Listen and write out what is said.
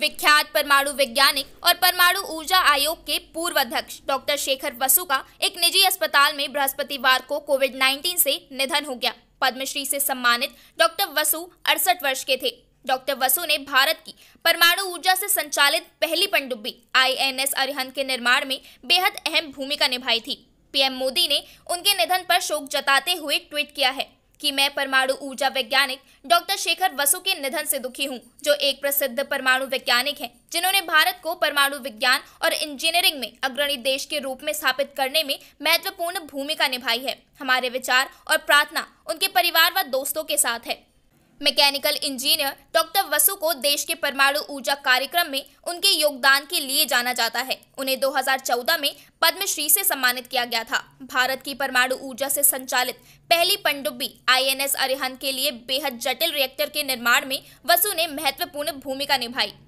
विख्यात परमाणु वैज्ञानिक और परमाणु ऊर्जा आयोग के पूर्व अध्यक्ष डॉक्टर शेखर बसु का एक निजी अस्पताल में बृहस्पतिवार को कोविड 19 से निधन हो गया पद्मश्री से सम्मानित डॉक्टर वसु अड़सठ वर्ष के थे डॉक्टर वसु ने भारत की परमाणु ऊर्जा से संचालित पहली पनडुब्बी आईएनएस अरिहंत के निर्माण में बेहद अहम भूमिका निभाई थी पीएम मोदी ने उनके निधन पर शोक जताते हुए ट्वीट किया है कि मैं परमाणु ऊर्जा वैज्ञानिक डॉक्टर शेखर वसु के निधन से दुखी हूँ जो एक प्रसिद्ध परमाणु वैज्ञानिक हैं जिन्होंने भारत को परमाणु विज्ञान और इंजीनियरिंग में अग्रणी देश के रूप में स्थापित करने में महत्वपूर्ण भूमिका निभाई है हमारे विचार और प्रार्थना उनके परिवार व दोस्तों के साथ है मैकेनिकल इंजीनियर डॉक्टर वसु को देश के परमाणु ऊर्जा कार्यक्रम में उनके योगदान के लिए जाना जाता है उन्हें 2014 में पद्मश्री से सम्मानित किया गया था भारत की परमाणु ऊर्जा से संचालित पहली पनडुब्बी आईएनएस अरिहंत के लिए बेहद जटिल रिएक्टर के निर्माण में वसु ने महत्वपूर्ण भूमिका निभाई